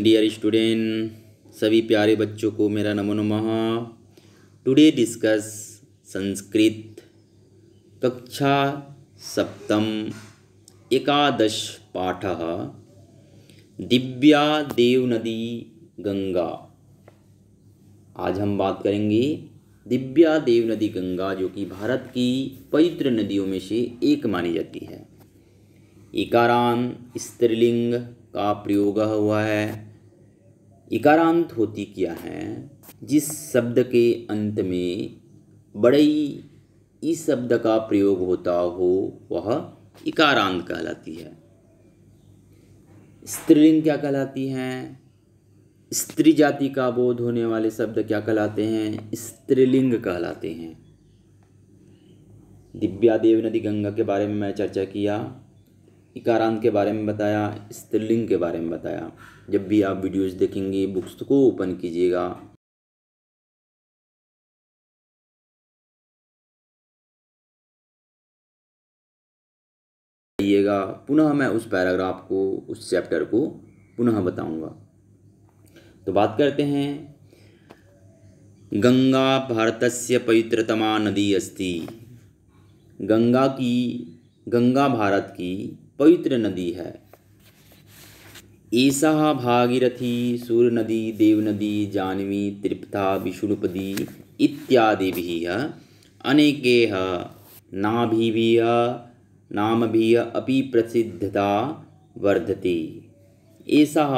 dear student सभी प्यारे बच्चों को मेरा नमो नमः टुडे डिस्कस संस्कृत कक्षा सप्तम एकादश पाठ दिव्या देव नदी गंगा आज हम बात करेंगे दिव्या देव नदी गंगा जो कि भारत की पवित्र नदियों में से एक मानी जाती है इकारान स्त्रीलिंग का प्रयोग हुआ है इकारांत होती क्या है जिस शब्द के अंत में बड़े इस शब्द का प्रयोग होता हो वह इकारांत कहलाती है स्त्रीलिंग क्या कहलाती हैं स्त्री जाति का बोध होने वाले शब्द क्या कहलाते हैं स्त्रीलिंग कहलाते हैं दिव्या देव नदी गंगा के बारे में मैं चर्चा किया इकारांत के बारे में बताया स्त्रीलिंग के बारे में बताया जब भी आप वीडियोस देखेंगे बुक्स को ओपन कीजिएगा आइएगा पुनः मैं उस पैराग्राफ को उस चैप्टर को पुनः बताऊंगा तो बात करते हैं गंगा भारतस्य पवित्रतमा नदी अस्ति गंगा की गंगा भारत की पवित्र नदी है ईसा भागीरथी सूर्य नदी देव नदी जानवी तृप्ता विष्णुपदी इत्यादि भी है अनेके नाभिभीय नामभिय अपि प्रसिद्धता वर्धते ऐसा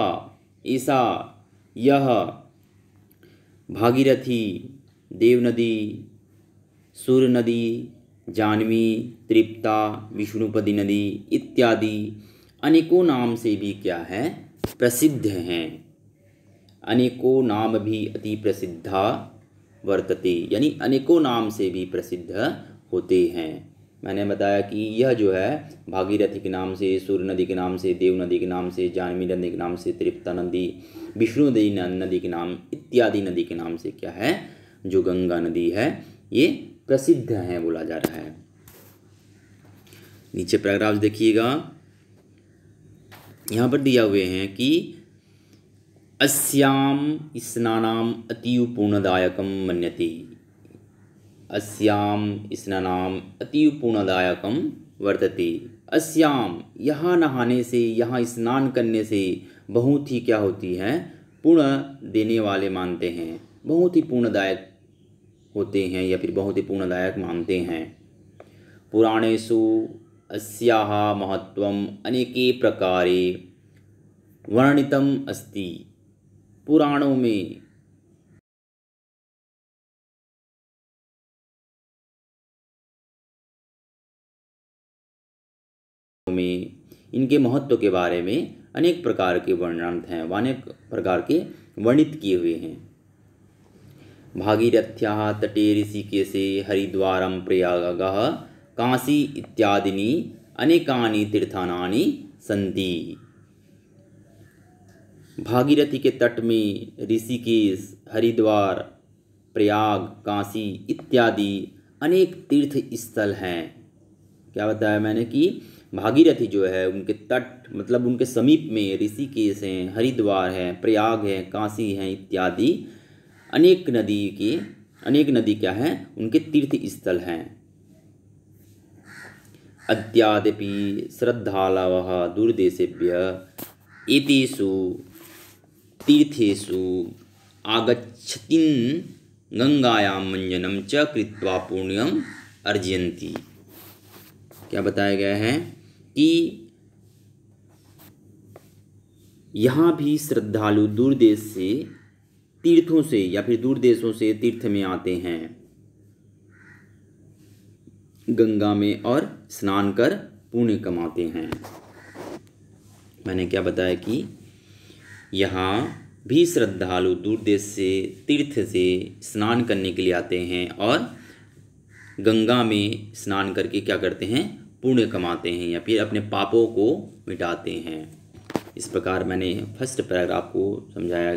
ईसा यह भागीरथी देव नदी सूर्य नदी जानवी तृप्ता विष्णुपदी नदी इत्यादि अनेकों नाम से भी क्या है प्रसिद्ध हैं अनेकों नाम भी अति प्रसिद्धा वर्तते यानी अनेकों नाम से भी प्रसिद्ध होते हैं मैंने बताया कि यह जो है भागीरथी के नाम से सूर्य नदी के नाम से देव नदी के नाम से जानवी नदी के नाम से तृप्ता नदी विष्णु नदी नदी के नाम इत्यादि नदी के नाम से क्या है जो गंगा नदी है ये प्रसिद्ध हैं बोला जा रहा है नीचे पैराग्राफ देखिएगा यहाँ पर दिया हुए हैं कि अस्याम स्नानाम अतीव पूर्णदायकम मन्यते अस्याम स्नानाम अतीव पूर्णदायकम वर्तते अस्याम यहाँ नहाने से यहाँ स्नान करने से बहुत ही क्या होती है पूर्ण देने वाले मानते हैं बहुत ही पूर्णदायक होते हैं या फिर बहुत ही पूर्णदायक मानते हैं पुराणेशु अस्याः महत्व अनेके प्रकार वर्णित अस्ति पुराणों में में इनके महत्व के बारे में अनेक प्रकार के वर्णन हैं अनेक प्रकार के वर्णित किए हुए हैं भागीरथ्या तटे ऋषिकेशे हरिद्वार प्रयाग काशी इत्यादी अनेकानि तीर्थना सी भागीरथी के तट में ऋषिकेश हरिद्वार प्रयाग काशी इत्यादि अनेक तीर्थ स्थल हैं क्या बताया मैंने कि भागीरथी जो है उनके तट मतलब उनके समीप में ऋषिकेश हैं हरिद्वार हैं प्रयाग हैं काशी हैं इत्यादि अनेक नदी के अनेक नदी क्या है उनके तीर्थ स्थल हैं अद्यादपि श्रद्धालव दूरदेशेभ्य एतेषु तीर्थेषु आगछतीन गंगाया मंजनम च कृत्वा पुण्यम क्या बताया गया है कि यहाँ भी श्रद्धालु दूरदेश से तीर्थों से या फिर दूर देशों से तीर्थ में आते हैं गंगा में और स्नान कर पुण्य कमाते हैं मैंने क्या बताया कि यहाँ भी श्रद्धालु दूर देश से तीर्थ से स्नान करने के लिए आते हैं और गंगा में स्नान करके क्या करते हैं पुण्य कमाते हैं या फिर अपने पापों को मिटाते हैं इस प्रकार मैंने फर्स्ट पैराग्राफ को समझाया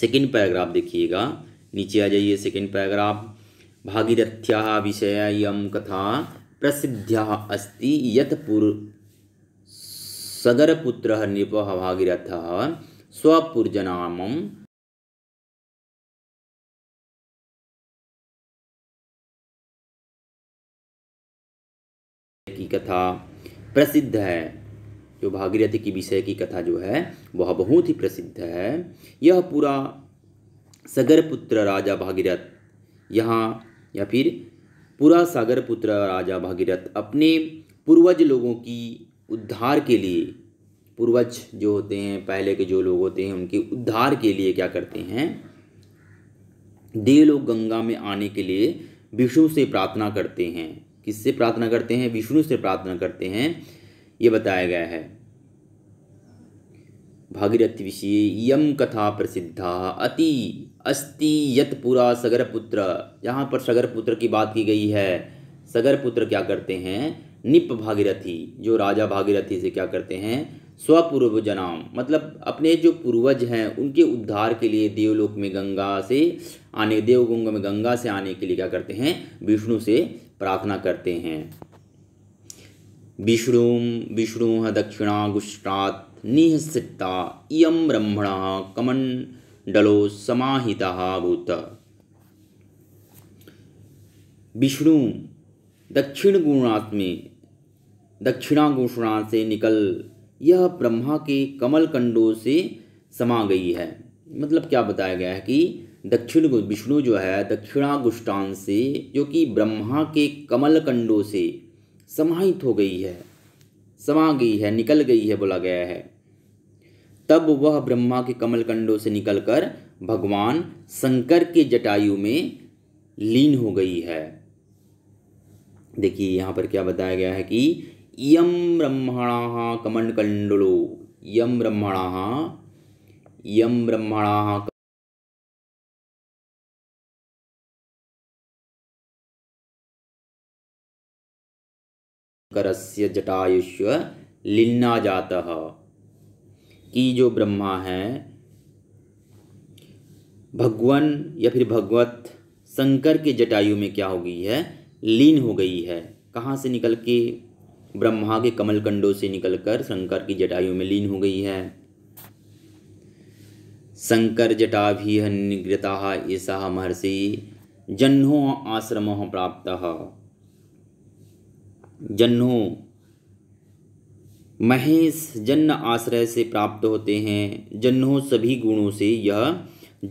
सेकेंड पैराग्राफ देखिएगा नीचे आ जाइए सेकेंड पैराग्राफ भागीरथ्या यम कथा प्रसिद्ध्या अस्ति यत पुर सगरपुत्र नृप भागीरथ स्वपुरजनाम की कथा प्रसिद्ध है जो भागीरथी की विषय की कथा जो है वह बहुत ही प्रसिद्ध है यह पूरा सगरपुत्र राजा भागीरथ यहाँ या फिर पूरा सागरपुत्र राजा भागीरथ अपने पूर्वज लोगों की उद्धार के लिए पूर्वज जो होते हैं पहले के जो लोग होते हैं उनके उद्धार के लिए क्या करते हैं देवलोक गंगा में आने के लिए विष्णु से प्रार्थना करते हैं किससे प्रार्थना करते हैं विष्णु से प्रार्थना करते हैं ये बताया गया है भागीरथ विषय यम कथा प्रसिद्धा अति अस्ति सगर सगरपुत्र यहाँ पर सगरपुत्र की बात की गई है सगरपुत्र क्या करते हैं निप भागीरथी जो राजा भागीरथी से क्या करते हैं स्वपूर्व जनाम मतलब अपने जो पूर्वज हैं उनके उद्धार के लिए देवलोक में गंगा से आने देवगंगा में गंगा से आने के लिए क्या करते हैं विष्णु से प्रार्थना करते हैं विष्णुं विष्णुः दक्षिणागुष्ट्रात् निःस्थिता इयं ब्रह्मणः कमण्डलो समाहितः भूत् विष्णु दक्षिण गुणात् दक्षिणागुषणा से निकल यह ब्रह्मा के कमल कंडों से समा गई है मतलब क्या बताया गया है कि दक्षिण विष्णु जो है दक्षिणागुष्टान से जो कि ब्रह्मा के कमल कंडों से समाहित हो गई है समा गई है निकल गई है बोला गया है तब वह ब्रह्मा के कमल कंडों से निकलकर भगवान शंकर के जटायु में लीन हो गई है देखिए यहाँ पर क्या बताया गया है कि यम ब्रह्मणा कमल कंडलो यम ब्रह्मणा यम ब्रह्मणा से जटायुष्व लिन्ना जाता कि जो ब्रह्मा है भगवान या फिर भगवत शंकर के जटायु में क्या हो गई है लीन हो गई है कहाँ से निकल के ब्रह्मा के कमलकंडों से निकलकर शंकर की जटायु में लीन हो गई है शंकर जटाभि निगृता ऐसा महर्षि जन्हों आश्रम प्राप्त जन्हों महेश जन्न आश्रय से प्राप्त होते हैं जन्नु सभी गुणों से यह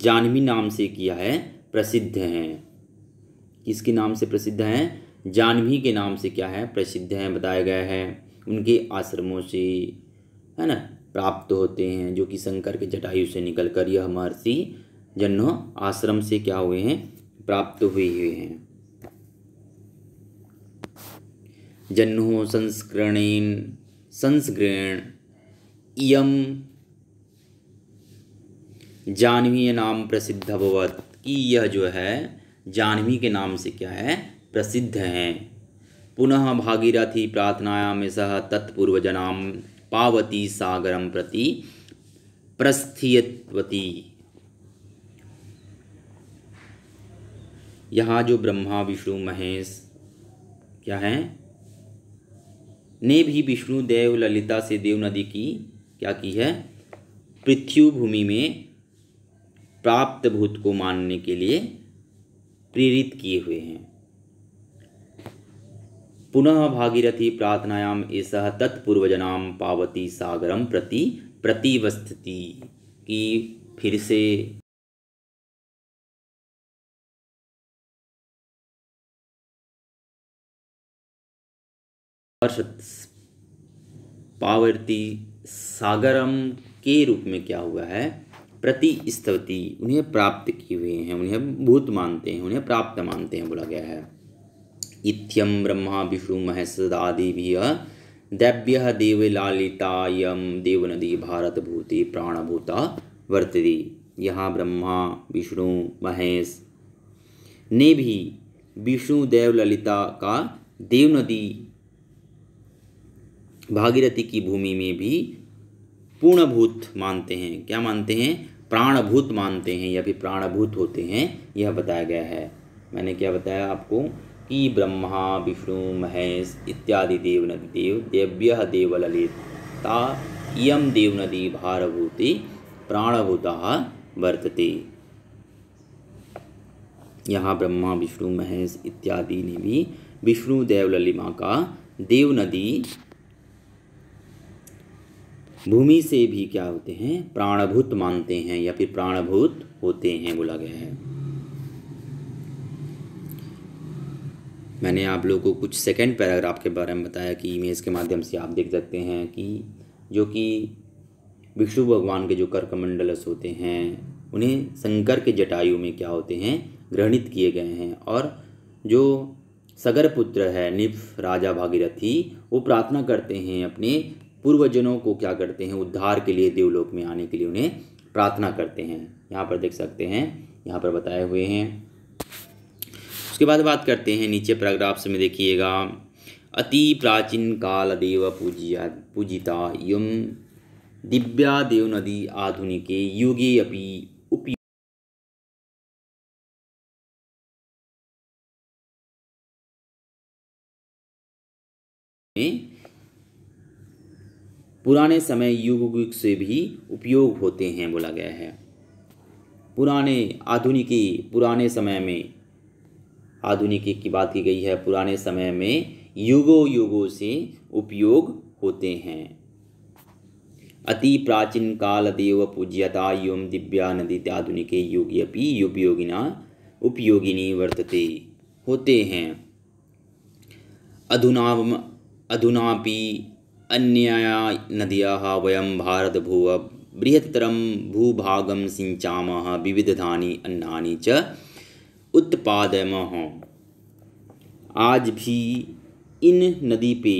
जानवी नाम से किया है प्रसिद्ध हैं किसके नाम से प्रसिद्ध हैं जानवी के नाम से क्या है प्रसिद्ध हैं बताया गया है उनके आश्रमों से है ना प्राप्त होते हैं जो कि शंकर के जटायु से निकलकर यह महर्षि जन्नो आश्रम से क्या हुए हैं प्राप्त हुए हुए हैं जह्नु संस्करणेन संस्कृण इं जानवीय नाम प्रसिद्ध अभवत कि यह जो है जानवी के नाम से क्या है प्रसिद्ध हैं पुनः भागीरथी प्रार्थनायाम सह तत्पूर्वजना पावती सागरम प्रति प्रस्थियवती यहाँ जो ब्रह्मा विष्णु महेश क्या हैं ने भी विष्णु देव ललिता से देव नदी की क्या की है पृथ्वी भूमि में प्राप्त भूत को मानने के लिए प्रेरित किए हुए हैं पुनः भागीरथी प्रार्थनायाम ऐसा तत्पूर्वजनाम पावती सागरम प्रति प्रतिवस्थिति की फिर से हर्षद पावर्ती सागरम के रूप में क्या हुआ है प्रति स्तवती उन्हें प्राप्त किए हुए हैं उन्हें भूत मानते हैं उन्हें प्राप्त मानते हैं बोला गया है इथ्यम ब्रह्मा विष्णु महेशदादि भी दैव्य देव देवनदी भारत भूति प्राणभूता वर्तरी यहाँ ब्रह्मा विष्णु महेश ने भी विष्णु ललिता का देवनदी भागीरथी की भूमि में भी पूर्णभूत मानते हैं क्या मानते हैं प्राणभूत मानते हैं या फिर प्राणभूत होते हैं यह बताया गया है मैंने क्या बताया आपको कि ब्रह्मा विष्णु महेश इत्यादि देवनदी देव देव्य देवललिता देव देवनदी भारभूति प्राणभूता वर्तते यहाँ ब्रह्मा विष्णु महेश इत्यादि ने भी विष्णु देवललिमा का देव नदी भूमि से भी क्या होते हैं प्राणभूत मानते हैं या फिर प्राणभूत होते हैं बोला गया है मैंने आप लोगों को कुछ सेकंड पैराग्राफ के बारे में बताया कि इमेज के माध्यम से आप देख सकते हैं कि जो कि विष्णु भगवान के जो कर्कमंडलस होते हैं उन्हें शंकर के जटायु में क्या होते हैं ग्रहणित किए गए हैं और जो सगर पुत्र है निफ राजा भागीरथी वो प्रार्थना करते हैं अपने पूर्वजनों को क्या करते हैं उद्धार के लिए देवलोक में आने के लिए उन्हें प्रार्थना करते हैं यहाँ पर देख सकते हैं यहाँ पर बताए हुए हैं उसके बाद बात करते हैं नीचे पैराग्राफ्स में देखिएगा अति प्राचीन काल देव पूजिया पूजिता यम दिव्या देव नदी आधुनिके युगे अपि पुराने समय युग से भी उपयोग होते हैं बोला गया है पुराने आधुनिकी पुराने समय में आधुनिकी की बात की गई है पुराने समय में युगो युगों से उपयोग होते हैं अति प्राचीन काल देव पूज्यता एवं दिव्या नदी आधुनिक युग अपनी उपयोगिना उपयोगिनी वर्तते होते हैं अधुना अधुनापि अन्या नदिया वयम भारत भू बृहत्तर भूभाग सिंचा विविधा अन्ना च उत्पाद आज भी इन नदी पे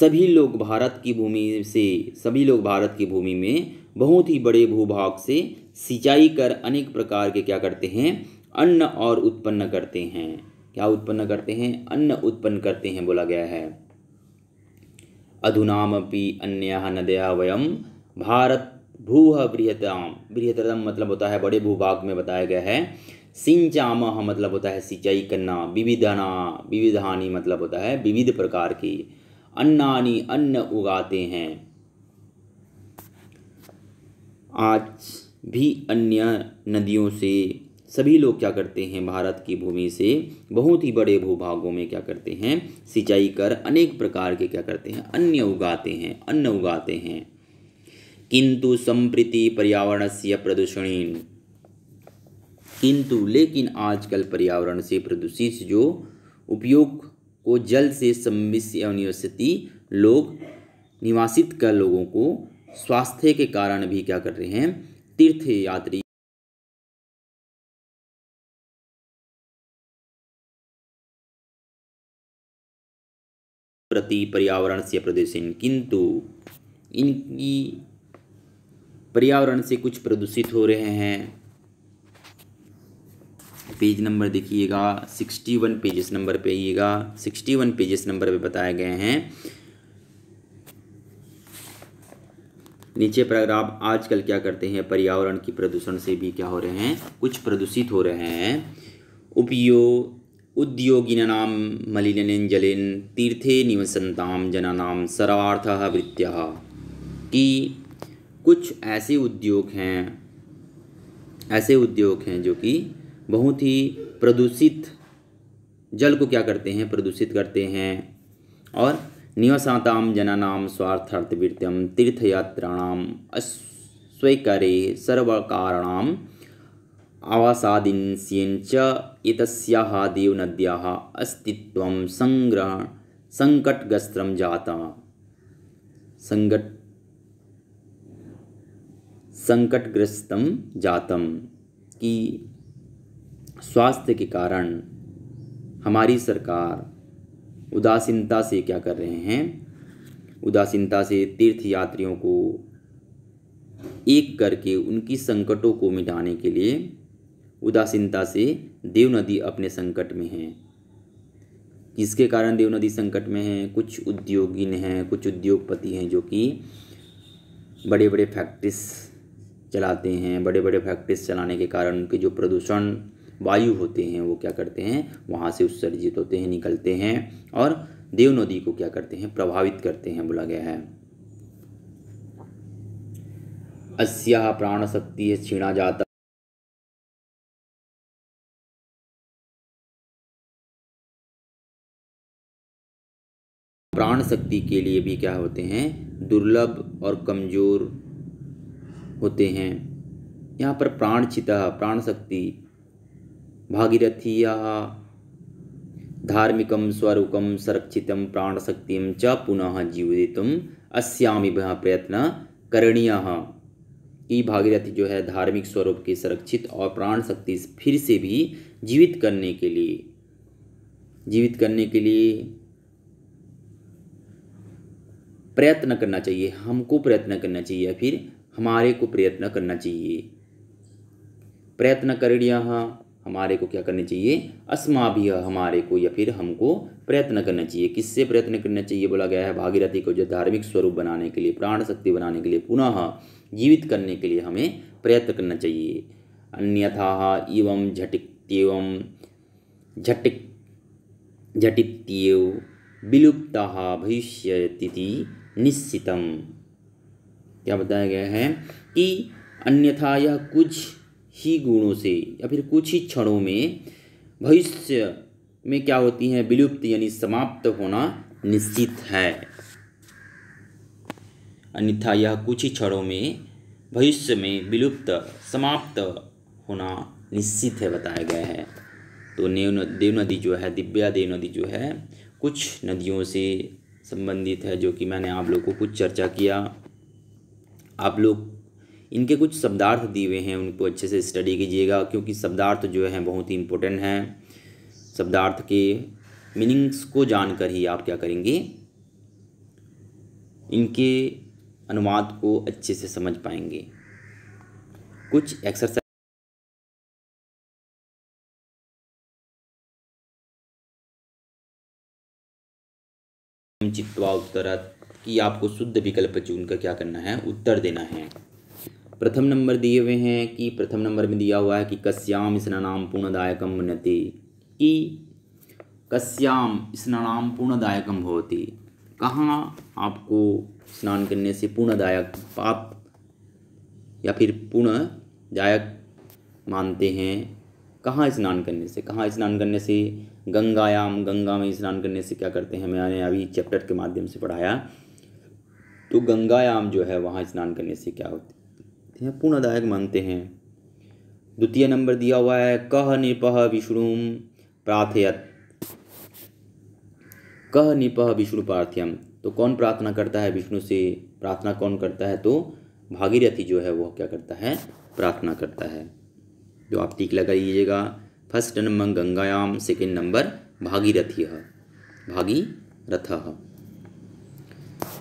सभी लोग भारत की भूमि से सभी लोग भारत की भूमि में बहुत ही बड़े भूभाग से सिंचाई कर अनेक प्रकार के क्या करते हैं अन्न और उत्पन्न करते हैं क्या उत्पन्न करते हैं अन्न उत्पन्न करते हैं बोला गया है भी अन्य नदिया वयम भारत भू बृहतम बृहतम मतलब होता है बड़े भूभाग में बताया गया है सिंचाम मतलब होता है सिंचाई करना विविधना विविधानी मतलब होता है विविध प्रकार की अन्नानी अन्न उगाते हैं आज भी अन्य नदियों से सभी लोग क्या करते हैं भारत की भूमि से बहुत ही बड़े भूभागों में क्या करते हैं सिंचाई कर अनेक प्रकार के क्या करते हैं अन्य उगाते हैं अन्न उगाते हैं किंतु संप्रति पर्यावरण से प्रदूषणीन किंतु लेकिन आजकल पर्यावरण से प्रदूषित जो उपयोग को जल से यूनिवर्सिटी लोग निवासित कर लोगों को स्वास्थ्य के कारण भी क्या कर रहे हैं तीर्थ यात्री प्रति पर्यावरण से प्रदूषण किंतु इनकी पर्यावरण से कुछ प्रदूषित हो रहे हैं पेज नंबर देखिएगा सिक्सटी वन पेजेस नंबर पे आइएगा सिक्सटी वन पेजेस नंबर पे बताए गए हैं नीचे पैराग्राफ आजकल क्या करते हैं पर्यावरण की प्रदूषण से भी क्या हो रहे हैं कुछ प्रदूषित हो रहे हैं उपयोग उद्योगिना मलिनञ्जलेन तीर्थे निवसंताम जनानाम सरार्थ वृत्त्या कि कुछ ऐसे उद्योग हैं ऐसे उद्योग हैं जो कि बहुत ही प्रदूषित जल को क्या करते हैं प्रदूषित करते हैं और निवसाताम जनानाम स्वार्थार्थवृत्त्यम तीर्थयात्राणाम अस्वीकारे सर्वकारणाम अवसादिंस्यञ्च एतस्याः देवनद्याः अस्तिव सङ्ग्रह सङ्कटग्रस्त्रं जाता संकट संकटग्रस्त जातम कि स्वास्थ्य के कारण हमारी सरकार उदासीनता से क्या कर रहे हैं उदासीनता से तीर्थ यात्रियों को एक करके उनकी संकटों को मिटाने के लिए उदासीनता से देव नदी अपने संकट में है किसके कारण देव नदी संकट में है कुछ उद्योगीन हैं कुछ उद्योगपति हैं जो कि बड़े बड़े फैक्ट्रीज चलाते हैं बड़े बड़े फैक्ट्रीज चलाने के कारण उनके जो प्रदूषण वायु होते हैं वो क्या करते हैं वहाँ से उत्सर्जित होते हैं निकलते हैं और देव नदी को क्या करते हैं प्रभावित करते हैं बोला गया है अस्या प्राण शक्ति छीणा जाता प्राण शक्ति के लिए भी क्या होते हैं दुर्लभ और कमज़ोर होते हैं यहाँ पर प्राण छिता प्राण शक्ति भागीरथीया स्वरूपम स्वरूकं प्राण शक्ति च पुनः जीवित अस्यामि प्रयत्न करणीय कि भागीरथी जो है धार्मिक स्वरूप के संरक्षित और प्राण शक्ति फिर से भी जीवित करने के लिए जीवित करने के लिए प्रयत्न करना चाहिए हमको प्रयत्न करना चाहिए फिर हमारे को प्रयत्न करना चाहिए प्रयत्न कर हाँ, हमारे को क्या करना चाहिए अस्मा भी हाँ, हमारे को या फिर हमको प्रयत्न करना चाहिए किससे प्रयत्न करना चाहिए बोला गया है भागीरथी को जो धार्मिक स्वरूप बनाने के लिए प्राण शक्ति बनाने के लिए पुनः जीवित करने के लिए हमें प्रयत्न करना चाहिए अन्यथा एवं हाँ, झटित्यवं झटिक झटित्यव विलुप्ता भविष्य तिथि निश्चितम क्या बताया गया है कि अन्यथा यह कुछ ही गुणों से या फिर कुछ ही क्षणों में भविष्य में क्या होती है विलुप्त यानी समाप्त होना निश्चित है अन्यथा यह कुछ ही क्षणों में भविष्य में विलुप्त समाप्त होना निश्चित है बताया गया है तो नेव देव नदी जो है दिव्या देव नदी जो है कुछ नदियों से संबंधित है जो कि मैंने आप लोग को कुछ चर्चा किया आप लोग इनके कुछ शब्दार्थ दिए हुए हैं उनको अच्छे से स्टडी कीजिएगा क्योंकि शब्दार्थ जो है बहुत ही इम्पोर्टेंट हैं शब्दार्थ के मीनिंग्स को जानकर ही आप क्या करेंगे इनके अनुवाद को अच्छे से समझ पाएंगे कुछ एक्सरसाइज में चिपवा उत्तर कि आपको शुद्ध विकल्प चुनकर क्या करना है उत्तर देना है प्रथम नंबर दिए हुए हैं कि प्रथम नंबर में दिया हुआ है कि कश्याम स्नानाम पूर्णदायकम बनती कि कश्याम स्नानाम पूर्णदायकम होती कहाँ आपको स्नान करने से पूर्णदायक पाप या फिर पूर्णदायक मानते हैं कहाँ स्नान करने से कहाँ स्नान करने से गंगायाम गंगा में स्नान करने से क्या करते हैं मैंने अभी चैप्टर के माध्यम से पढ़ाया तो गंगायाम जो है वहाँ स्नान करने से क्या होते हैं पूर्णदायक मानते हैं द्वितीय नंबर दिया हुआ है कह निपह विष्णुम प्रार्थयत कह निपह विष्णु प्रार्थ्यम तो कौन प्रार्थना करता है विष्णु से प्रार्थना कौन करता है तो भागीरथी जो है वह क्या करता है प्रार्थना करता है जो तो आप टीक लगा लीजिएगा फर्स्ट नंबर गंगायाम second number Bhagirathi Bhagirath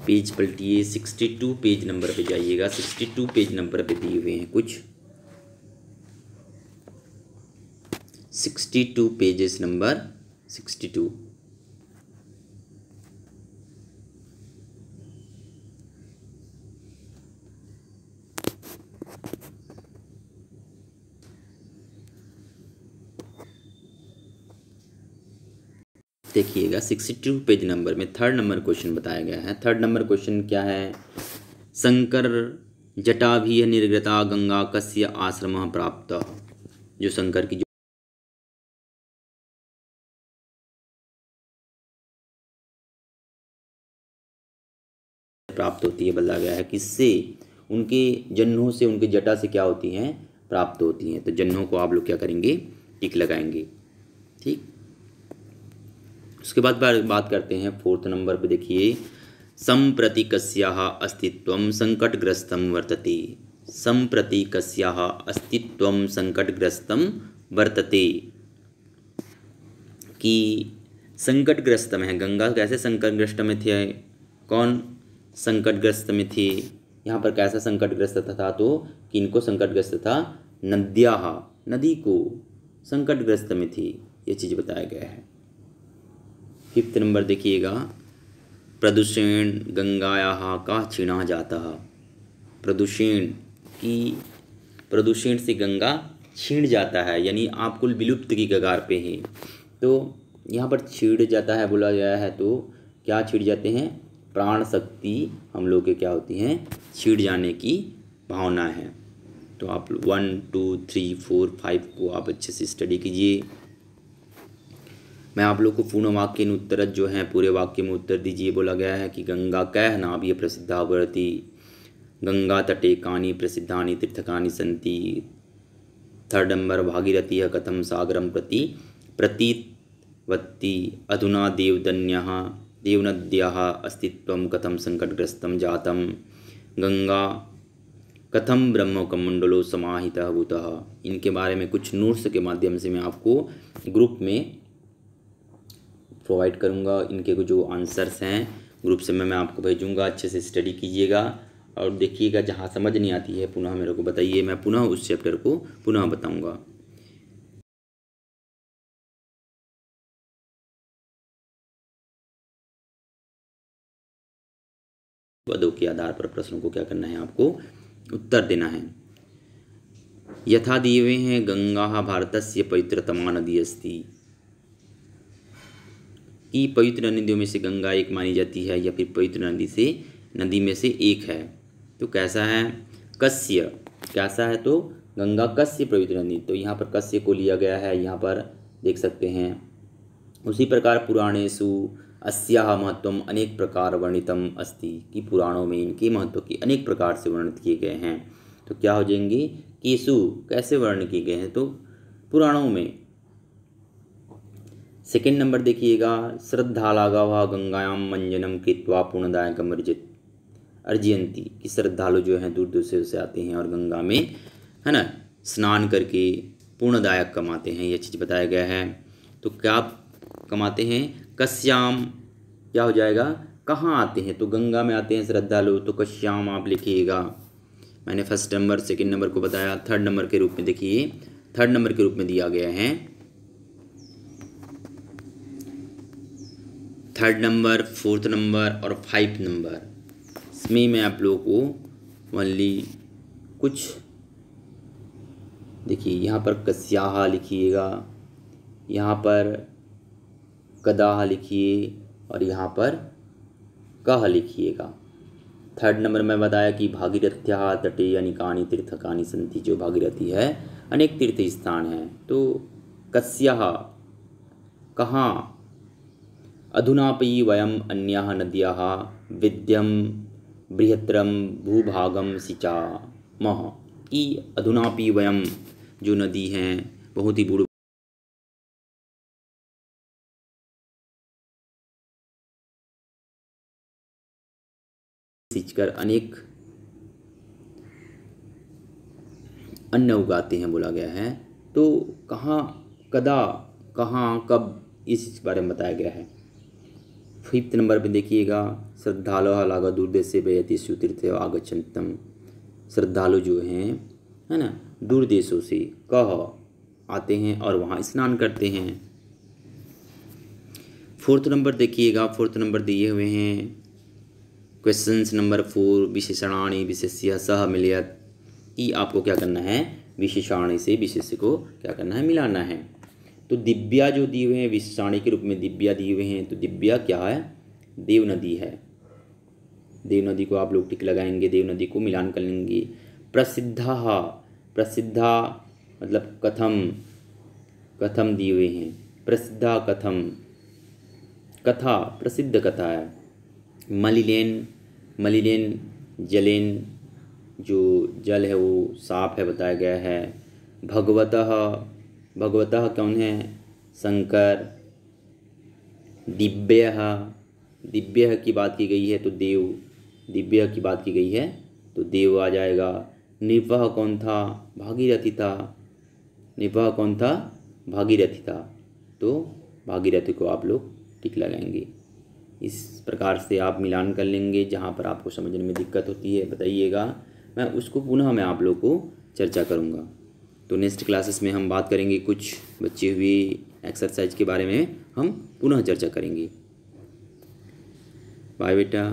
page पलटिए सिक्सटी टू पेज नंबर पे जाइएगा सिक्सटी टू पेज नंबर पे दिए हुए हैं कुछ sixty two pages number sixty two देखिएगा सिक्सटी टू पेज नंबर में थर्ड नंबर क्वेश्चन बताया गया है थर्ड नंबर क्वेश्चन क्या है शंकर जटा भी निर्गृता गंगा कस्य आश्रम प्राप्त जो शंकर की जो प्राप्त होती है बदला गया है किससे उनके जन्हों से उनके जटा से क्या होती हैं प्राप्त होती हैं तो जन्हों को आप लोग क्या करेंगे टिक लगाएंगे ठीक उसके बाद बात करते हैं फोर्थ नंबर पर देखिए संप्रति कस्या अस्तित्व संकटग्रस्तं वर्तते संप्रति कस्या अस्तित्व संकटग्रस्तं वर्तते कि संकटग्रस्त में है गंगा कैसे संकटग्रस्त में थे कौन संकटग्रस्त में थे यहाँ पर कैसा संकटग्रस्त था तो कि इनको संकटग्रस्त था नद्या नदी को संकटग्रस्त में थी ये चीज़ बताया गया है फिफ्थ नंबर देखिएगा प्रदूषण गंगाया का छिणा जाता प्रदूषण की प्रदूषण से गंगा छीण जाता है यानी आप कुल विलुप्त की कगार पे हैं तो यहाँ पर छीड़ जाता है बोला गया है तो क्या छिड़ जाते हैं प्राण शक्ति हम लोग के क्या होती हैं छीड़ जाने की भावना है तो आप one two three four five को आप अच्छे से स्टडी कीजिए मैं आप लोग को पूर्ण वाक्य में उत्तर जो है पूरे वाक्य में उत्तर दीजिए बोला गया है कि गंगा कह नाभ्य प्रसिद्धावर्ती गंगा तटे कानी प्रसिद्धा तीर्थका सन्ति थर्ड नंबर भागीरथी कथम सागरम प्रति प्रतीतवती अधुना देवदन्य देवनद्या अस्तित्व कथम संकटग्रस्त जात गंगा कथम ब्रह्म कमंडलो समाहिता भूत इनके बारे में कुछ नोट्स के माध्यम से मैं आपको ग्रुप में प्रोवाइड करूँगा इनके जो आंसर्स हैं ग्रुप से मैं मैं आपको भेजूँगा अच्छे से स्टडी कीजिएगा और देखिएगा जहाँ समझ नहीं आती है पुनः मेरे को बताइए मैं पुनः उस चैप्टर को पुनः बताऊँगा पदों के आधार पर प्रश्नों को क्या करना है आपको उत्तर देना है यथा दिए हुए हैं गंगा भारत से पवित्रतमा नदी अस्ती कि पवित्र नदियों में से गंगा एक मानी जाती है या फिर पवित्र नदी से नदी में से एक है तो कैसा है कस्य कैसा है तो गंगा कस्य पवित्र नदी तो यहाँ पर कस्य को लिया गया है यहाँ पर देख सकते हैं उसी प्रकार पुराणेशु अस्या महत्वम अनेक प्रकार वर्णितम अस्ति कि पुराणों में इनके महत्व की अनेक प्रकार से वर्णित किए गए हैं तो क्या हो जाएंगे केसु कैसे वर्ण किए गए हैं तो पुराणों में सेकेंड नंबर देखिएगा श्रद्धालागावा गंगायाम मंजनम कृत्वा पूर्णदायक अर्जित अर्जयंती कि श्रद्धालु जो हैं दूर दूर से उसे आते हैं और गंगा में है ना स्नान करके पूर्णदायक कमाते हैं यह चीज़ बताया गया है तो क्या कमाते हैं कश्याम क्या हो जाएगा कहाँ आते हैं तो गंगा में आते हैं श्रद्धालु तो कश्याम आप लिखिएगा मैंने फर्स्ट नंबर सेकेंड नंबर को बताया थर्ड नंबर के रूप में देखिए थर्ड नंबर के रूप में दिया गया है थर्ड नंबर फोर्थ नंबर और फाइव नंबर इसमें मैं आप लोगों को ओनली कुछ देखिए यहाँ पर कस्याहा लिखिएगा यहाँ पर कदाह लिखिए और यहाँ पर कह लिखिएगा थर्ड नंबर में बताया कि भागीरथ्या तटे यानी कहानी तीर्थ कहानी संति जो भागीरथी है अनेक तीर्थ स्थान हैं तो कस्या कहाँ वयम अन्या अन्याः विद्यम बृहत्र भूभागम सिचा मह ई अधुनापि वयम जो नदी हैं बहुत ही बूढ़ सिंचकर अनेक अन्न उगाते हैं बोला गया है तो कहाँ कदा कहाँ कब इस बारे में बताया गया है फिफ्थ नंबर पे देखिएगा श्रद्धालु लागा दूर से बेयतीसु तीर्थ आगछंतम श्रद्धालु जो हैं है ना दूर देशों से कह आते हैं और वहाँ स्नान करते हैं फोर्थ नंबर देखिएगा फोर्थ नंबर दिए हुए हैं क्वेश्चंस नंबर फोर विशेषणाणी विशेष्य सह मिलियत ई आपको क्या करना है विशेषाणी से विशेष को क्या करना है मिलाना है तो दिव्या जो दिए हुए हैं विषाणी के रूप में दिव्या दिए हुए हैं तो दिव्या क्या है देव नदी है देव नदी को आप लोग टिक लगाएंगे देव नदी को मिलान कर लेंगे प्रसिद्धा प्रसिद्धा मतलब कथम कथम दिए हुए हैं प्रसिद्धा कथम कथा प्रसिद्ध कथा है मलिलेन मलिलेन जलेन जो जल है वो साफ है बताया गया है भगवत भगवत कौन है शंकर दिव्य दिव्य की बात की गई है तो देव दिव्य की बात की गई है तो देव आ जाएगा निर्वाह कौन था भागीरथी था निर्वाह कौन था भागीरथी था तो भागीरथी को आप लोग टिक लगाएंगे इस प्रकार से आप मिलान कर लेंगे जहाँ पर आपको समझने में दिक्कत होती है बताइएगा मैं उसको पुनः मैं आप लोग को चर्चा करूँगा तो नेक्स्ट क्लासेस में हम बात करेंगे कुछ बची हुई एक्सरसाइज के बारे में हम पुनः चर्चा करेंगे बाय बेटा